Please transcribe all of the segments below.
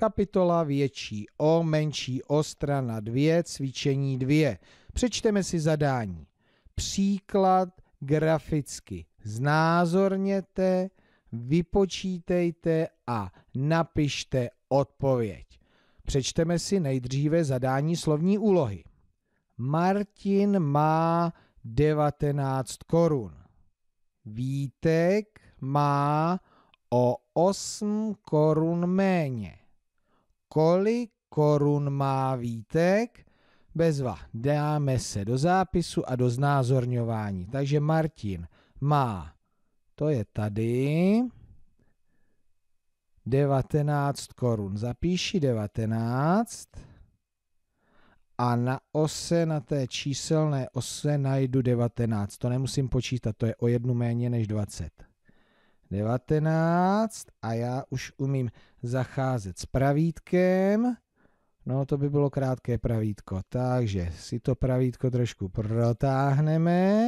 Kapitola větší O, menší O, strana 2, cvičení 2. Přečteme si zadání. Příklad graficky. Znázorněte, vypočítejte a napište odpověď. Přečteme si nejdříve zadání slovní úlohy. Martin má 19 korun. Vítek má o 8 korun méně kolik korun má Vítek? Bezva, dáme se do zápisu a do znázorňování. Takže Martin má, to je tady, 19 korun. Zapíši 19 a na ose, na té číselné ose najdu 19. To nemusím počítat, to je o jednu méně než 20. 19 a já už umím zacházet s pravítkem. No to by bylo krátké pravítko, takže si to pravítko trošku protáhneme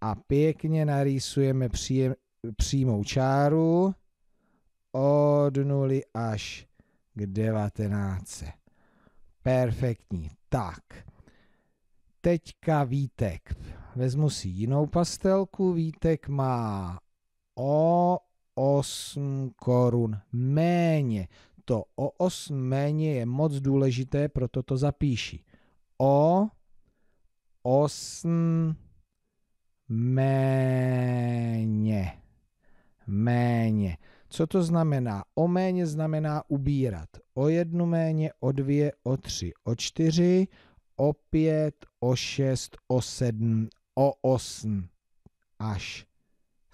a pěkně narýsujeme příjem, přímou čáru od 0 až k 19. Perfektní. Tak, teďka Vítek. Vezmu si jinou pastelku. Vítek má o 8 korun méně. To o 8 méně je moc důležité, proto to zapíši. O 8 méně. Méně. Co to znamená? O méně znamená ubírat. O jednu méně, o dvě, o tři, o čtyři, o pět, o šest, o sedm, o osm. Až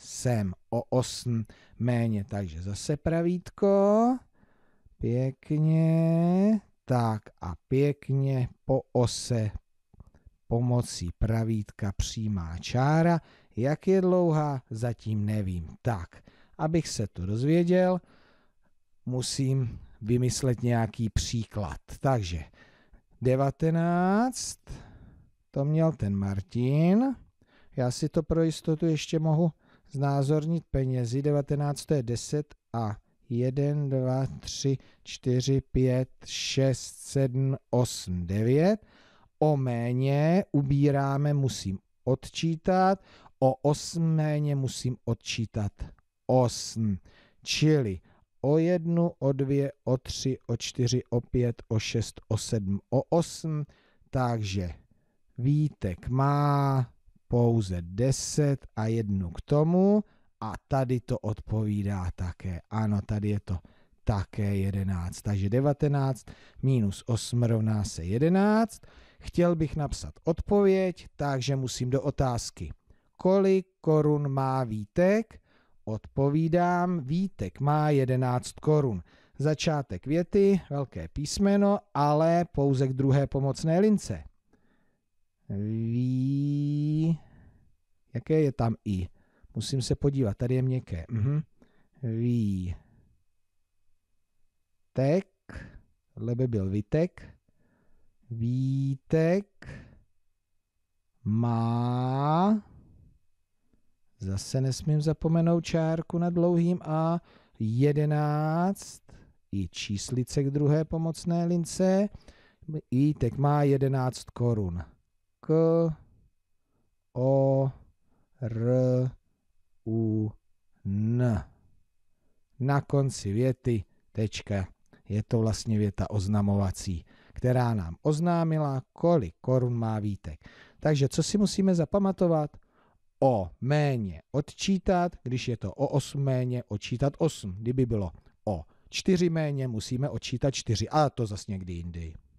sem o 8 méně, takže zase pravítko. Pěkně, tak a pěkně po ose pomocí pravítka přímá čára. Jak je dlouhá, zatím nevím. Tak, abych se to dozvěděl, musím vymyslet nějaký příklad. Takže 19, to měl ten Martin. Já si to pro jistotu ještě mohu znázornit penězi 19 to je 10 a 1, 2, 3, 4, 5, 6, 7, 8, 9. O méně ubíráme, musím odčítat. O 8 méně musím odčítat 8. Čili o 1, o 2, o 3, o 4, o 5, o 6, o 7, o 8. Takže Vítek má pouze 10 a 1 k tomu a tady to odpovídá také. Ano, tady je to také 11. Takže 19 minus 8 rovná se 11. Chtěl bych napsat odpověď, takže musím do otázky. Kolik korun má Vítek? Odpovídám, Vítek má 11 korun. Začátek věty, velké písmeno, ale pouze k druhé pomocné lince. Ví... Jaké je tam i? Musím se podívat, tady je měkké. Mhm. Ví. Tek. by byl Vitek. Vítek má, zase nesmím zapomenout čárku nad dlouhým A, 11, i číslice k druhé pomocné lince, i tak má 11 korun. K, O, R, U, N. Na konci věty tečka. Je to vlastně věta oznamovací, která nám oznámila, kolik korun má Vítek. Takže co si musíme zapamatovat? O méně odčítat, když je to o 8 méně, odčítat 8. Kdyby bylo o 4 méně, musíme odčítat 4, ale to zase někdy jindy.